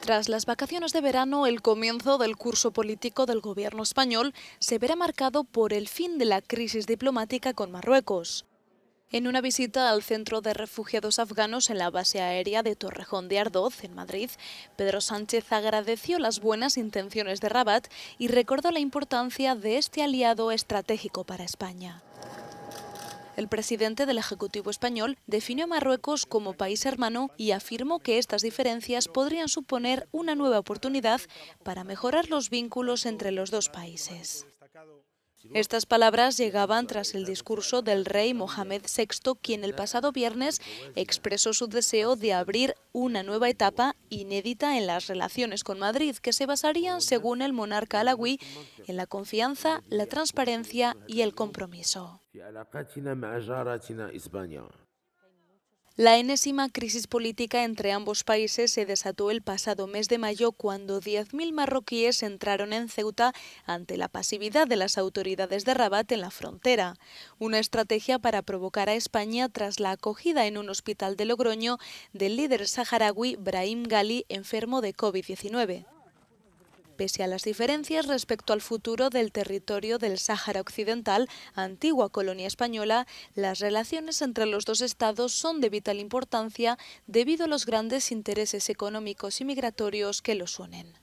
Tras las vacaciones de verano, el comienzo del curso político del gobierno español se verá marcado por el fin de la crisis diplomática con Marruecos. En una visita al centro de refugiados afganos en la base aérea de Torrejón de Ardoz, en Madrid, Pedro Sánchez agradeció las buenas intenciones de Rabat y recordó la importancia de este aliado estratégico para España. El presidente del Ejecutivo español definió a Marruecos como país hermano y afirmó que estas diferencias podrían suponer una nueva oportunidad para mejorar los vínculos entre los dos países. Estas palabras llegaban tras el discurso del rey Mohamed VI, quien el pasado viernes expresó su deseo de abrir una nueva etapa inédita en las relaciones con Madrid, que se basarían, según el monarca alawi, en la confianza, la transparencia y el compromiso. La enésima crisis política entre ambos países se desató el pasado mes de mayo cuando 10.000 marroquíes entraron en Ceuta ante la pasividad de las autoridades de Rabat en la frontera, una estrategia para provocar a España tras la acogida en un hospital de Logroño del líder saharaui Brahim Ghali, enfermo de COVID-19 pese a las diferencias respecto al futuro del territorio del Sáhara Occidental, antigua colonia española, las relaciones entre los dos estados son de vital importancia debido a los grandes intereses económicos y migratorios que los unen.